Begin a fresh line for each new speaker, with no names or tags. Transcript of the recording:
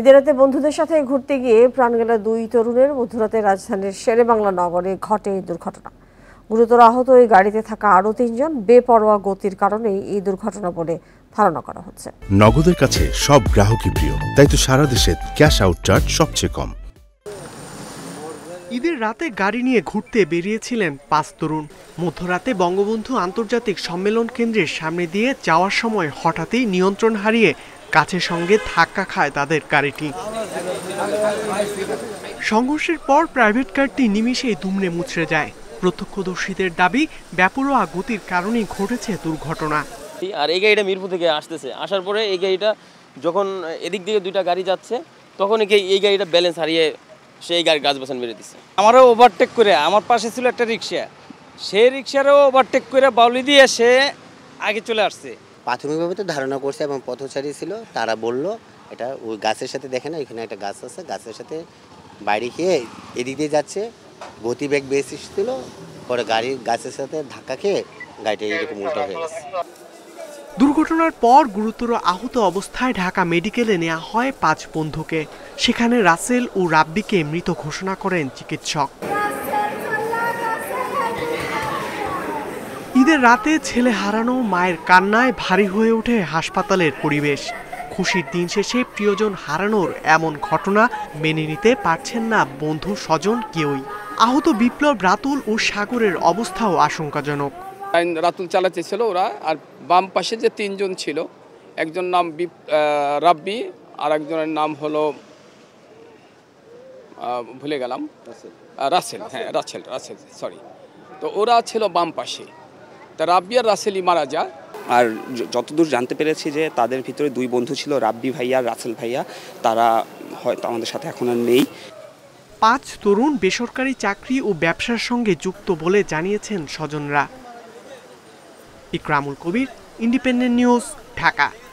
ঈদের রাতে বন্ধুদের সাথে ঘুরতে গিয়ে প্রাণ গেলা দুই তরুণের মধ্যরাতে রাজধানীর শেরেবাংলা নগরে ঘটে এই দুর্ঘটনা গুরুতর আহত ওই গাড়িতে থাকা আরও তিনজন বেপরোয়া গতির কারণে
এই দুর্ঘটনা বলে ধারণা করা হচ্ছে নগদের কাছে সব গ্রাহকই প্রিয় তাই তো সারা দেশে ক্যাশ আউট চার্জ সবচেয়ে কম ঈদের রাতে গাড়ি নিয়ে ঘুরতে বেরিয়েছিলেন পাঁচ তরুণ মধ্যরাতে বঙ্গবন্ধু আন্তর্জাতিক সম্মেলন কেন্দ্রের সামনে দিয়ে যাওয়ার সময় হঠাৎই নিয়ন্ত্রণ হারিয়ে কাছে সঙ্গে ধাক্কা খায় তাদের গাড়িটি সংঘর্ষের পর প্রাইভেট কারটি নিমিশে দুমড়ে মুচড়ে যায় প্রত্যক্ষদর্শীদের দাবি ব্যাপরোয়া গতির কারণে ঘটেছে দুর্ঘটনা
আর এই গাড়িটা মিরপুর থেকে আসতেছে আসার পরে এই গাড়িটা যখন এদিক দিকে দুইটা গাড়ি যাচ্ছে তখন এই গাড়িটা ব্যালেন্স হারিয়ে সেই গাড়ি গাছ বাসন মেরে দিচ্ছে আমারও ওভারটেক করে আমার পাশে ছিল একটা রিক্সা সেই রিক্সারও ওভারটেক করে বাউলি দিয়ে সে আগে চলে আসছে
প্রাথমিকভাবে তো ধারণা করছে এবং পথচারী ছিল তারা বলল এটা ওই গাছের সাথে দেখে না এখানে একটা গাছ আছে গাছের সাথে বাইরে খেয়ে এদিক দিয়ে যাচ্ছে গতিবেগ বেশি ছিল পরে গাড়ি গাছের সাথে ধাক্কা খেয়ে গাড়িটা এরকম উল্টো হয়ে গেছে
দুর্ঘটনার পর গুরুতর আহত অবস্থায় ঢাকা মেডিকেলে নেওয়া হয় পাঁচ বন্ধুকে সেখানে রাসেল ও রাব্বিকে মৃত ঘোষণা করেন চিকিৎসক ঈদের রাতে ছেলে হারানো মায়ের কান্নায় ভারী হয়ে ওঠে হাসপাতালের পরিবেশ খুশির দিন শেষে প্রিয়জন হারানোর এমন ঘটনা মেনে নিতে পারছেন না বন্ধু স্বজন কেউই আহত বিপ্লব রাতুল ও সাগরের অবস্থাও আশঙ্কাজনক
রাতুল ছিল ওরা আর বাম পাশে যে তিনজন ছিল একজন নাম রাব্বি আর একজনের নাম হলো ভুলে গেলাম রাসেল হ্যাঁ রাসেল রাসেল সরি তো ওরা ছিল বাম পাশে তা রাব্বি আর রাসেলি মারা যায় আর যতদূর জানতে পেরেছি যে তাদের ভিতরে দুই বন্ধু ছিল রাব্বি ভাইয়া রাসেল ভাইয়া তারা হয়তো আমাদের সাথে এখন আর নেই
পাঁচ তরুণ বেসরকারি চাকরি ও ব্যবসার সঙ্গে যুক্ত বলে জানিয়েছেন স্বজনরা ইকরামুল কবির ইন্ডিপেন্ডেন্ট নিউজ ঢাকা